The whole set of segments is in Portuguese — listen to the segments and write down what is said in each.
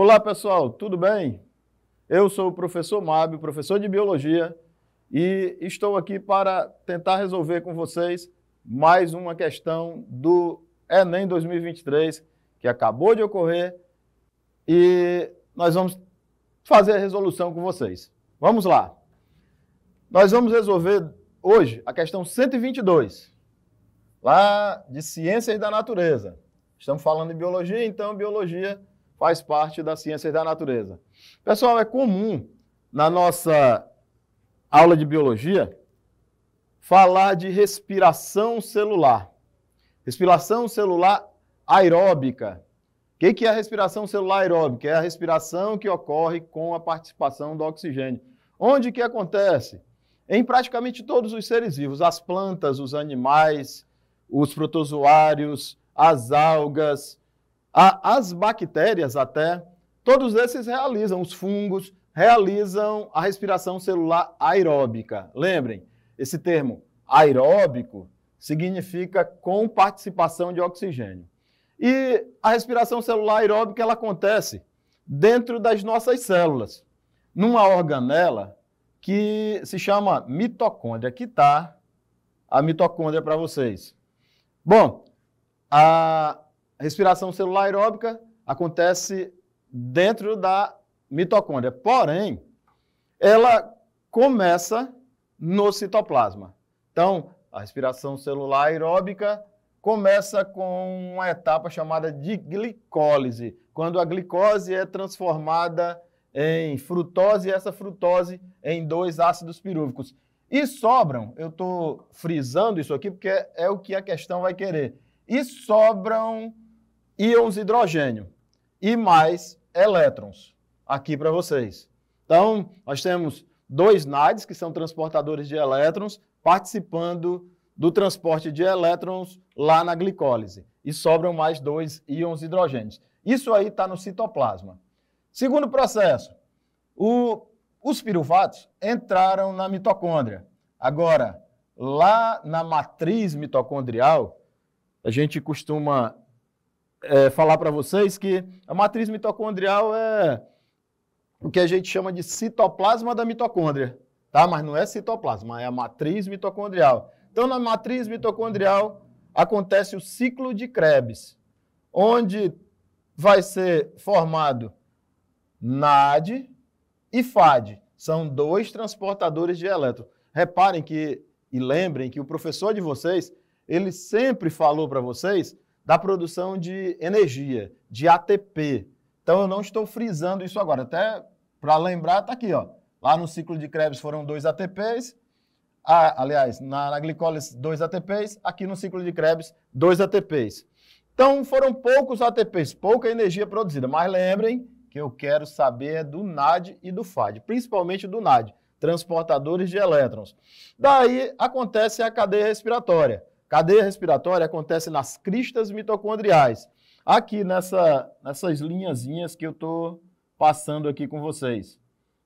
Olá pessoal, tudo bem? Eu sou o professor Mábio, professor de Biologia, e estou aqui para tentar resolver com vocês mais uma questão do Enem 2023 que acabou de ocorrer e nós vamos fazer a resolução com vocês. Vamos lá. Nós vamos resolver hoje a questão 122, lá de Ciências da Natureza. Estamos falando de biologia, então biologia faz parte das ciências da natureza. Pessoal, é comum na nossa aula de biologia falar de respiração celular. Respiração celular aeróbica. O que é a respiração celular aeróbica? É a respiração que ocorre com a participação do oxigênio. Onde que acontece? Em praticamente todos os seres vivos, as plantas, os animais, os protozoários, as algas, as bactérias até, todos esses realizam, os fungos realizam a respiração celular aeróbica. Lembrem, esse termo aeróbico significa com participação de oxigênio. E a respiração celular aeróbica ela acontece dentro das nossas células, numa organela que se chama mitocôndria. Aqui está a mitocôndria para vocês. Bom, a, a respiração celular aeróbica acontece dentro da mitocôndria. Porém, ela começa no citoplasma. Então, a respiração celular aeróbica começa com uma etapa chamada de glicólise, quando a glicose é transformada em frutose e essa frutose em dois ácidos pirúvicos. E sobram, eu estou frisando isso aqui porque é o que a questão vai querer, e sobram íons de hidrogênio e mais elétrons aqui para vocês. Então, nós temos dois NADs, que são transportadores de elétrons, participando do transporte de elétrons lá na glicólise. E sobram mais dois íons de hidrogênio. Isso aí está no citoplasma. Segundo processo, o, os piruvatos entraram na mitocôndria. Agora, lá na matriz mitocondrial, a gente costuma é, falar para vocês que a matriz mitocondrial é o que a gente chama de citoplasma da mitocôndria, tá? Mas não é citoplasma, é a matriz mitocondrial. Então, na matriz mitocondrial acontece o ciclo de Krebs, onde vai ser formado NAD e FAD. São dois transportadores de elétrons. Reparem que e lembrem que o professor de vocês, ele sempre falou para vocês da produção de energia, de ATP. Então eu não estou frisando isso agora. Até para lembrar, está aqui, ó. Lá no ciclo de Krebs foram dois ATPs. Ah, aliás, na, na glicólise, dois ATPs. Aqui no ciclo de Krebs, dois ATPs. Então foram poucos ATPs, pouca energia produzida. Mas lembrem que eu quero saber do NAD e do FAD, principalmente do NAD, transportadores de elétrons. Daí acontece a cadeia respiratória. Cadeia respiratória acontece nas cristas mitocondriais. Aqui nessa, nessas linhazinhas que eu estou passando aqui com vocês.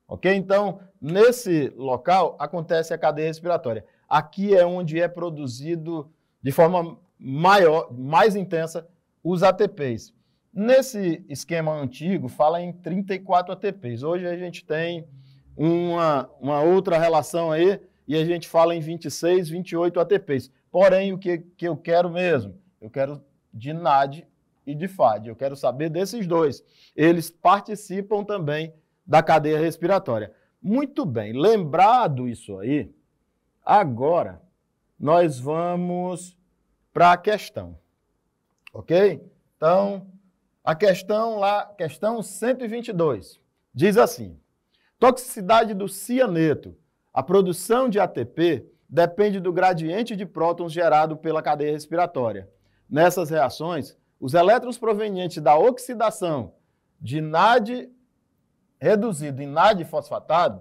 Ok? Então, nesse local acontece a cadeia respiratória. Aqui é onde é produzido de forma maior, mais intensa, os ATPs. Nesse esquema antigo, fala em 34 ATPs. Hoje a gente tem uma, uma outra relação aí e a gente fala em 26, 28 ATPs. Porém, o que, que eu quero mesmo? Eu quero de NAD e de FAD. Eu quero saber desses dois. Eles participam também da cadeia respiratória. Muito bem, lembrado isso aí, agora nós vamos para a questão. Ok? Então, a questão lá, questão 122, diz assim: toxicidade do cianeto, a produção de ATP depende do gradiente de prótons gerado pela cadeia respiratória. Nessas reações, os elétrons provenientes da oxidação de NAD reduzido em NAD fosfatado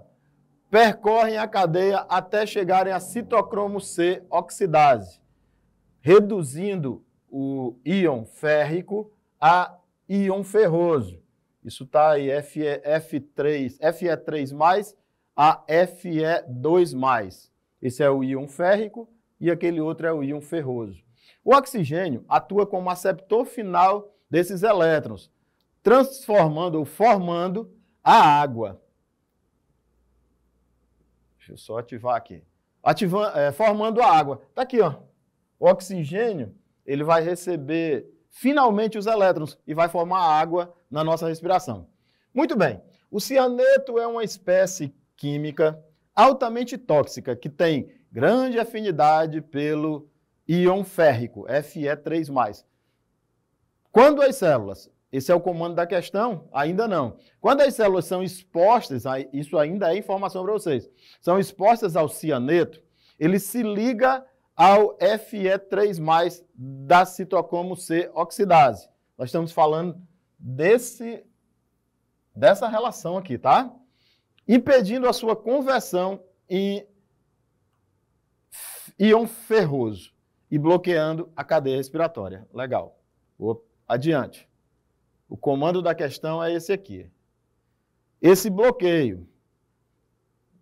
percorrem a cadeia até chegarem a citocromo C oxidase, reduzindo o íon férrico a íon ferroso. Isso está aí, Fe, 3 Fe3+, a Fe2+. Esse é o íon férrico e aquele outro é o íon ferroso. O oxigênio atua como aceptor final desses elétrons, transformando ou formando a água. Deixa eu só ativar aqui. Ativa, é, formando a água. Está aqui, ó. O oxigênio ele vai receber finalmente os elétrons e vai formar a água na nossa respiração. Muito bem. O cianeto é uma espécie química altamente tóxica, que tem grande afinidade pelo íon férrico, Fe3+. Quando as células, esse é o comando da questão? Ainda não. Quando as células são expostas, isso ainda é informação para vocês, são expostas ao cianeto, ele se liga ao Fe3+, da citocromo C oxidase. Nós estamos falando desse, dessa relação aqui, tá? impedindo a sua conversão em íon ferroso e bloqueando a cadeia respiratória. Legal. Vou adiante. O comando da questão é esse aqui. Esse bloqueio,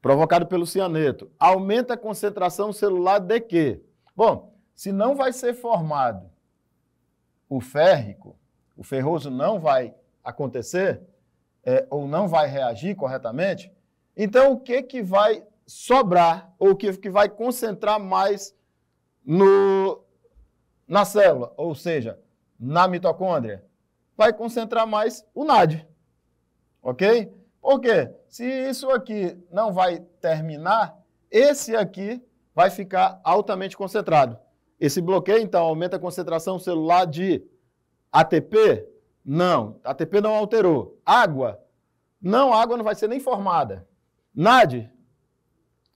provocado pelo cianeto, aumenta a concentração celular de quê? Bom, se não vai ser formado o férrico, o ferroso não vai acontecer, é, ou não vai reagir corretamente, então, o que, que vai sobrar, ou o que, que vai concentrar mais no, na célula, ou seja, na mitocôndria? Vai concentrar mais o NAD. Ok? Porque se isso aqui não vai terminar, esse aqui vai ficar altamente concentrado. Esse bloqueio, então, aumenta a concentração celular de ATP? Não, ATP não alterou. Água? Não, água não vai ser nem formada. Nade,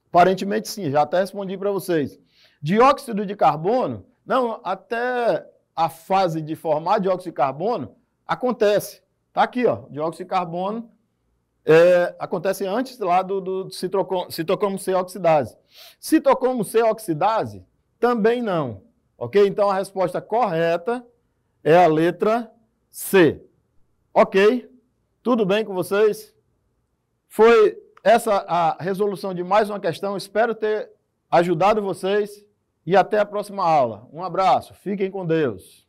aparentemente sim, já até respondi para vocês. Dióxido de carbono, não, até a fase de formar dióxido de carbono acontece. Está aqui, ó, dióxido de carbono é, acontece antes lá do, do citocromo, citocromo C oxidase. Citocromo C oxidase também não, ok? Então a resposta correta é a letra C. Ok? Tudo bem com vocês? Foi essa a resolução de mais uma questão. Espero ter ajudado vocês e até a próxima aula. Um abraço, fiquem com Deus.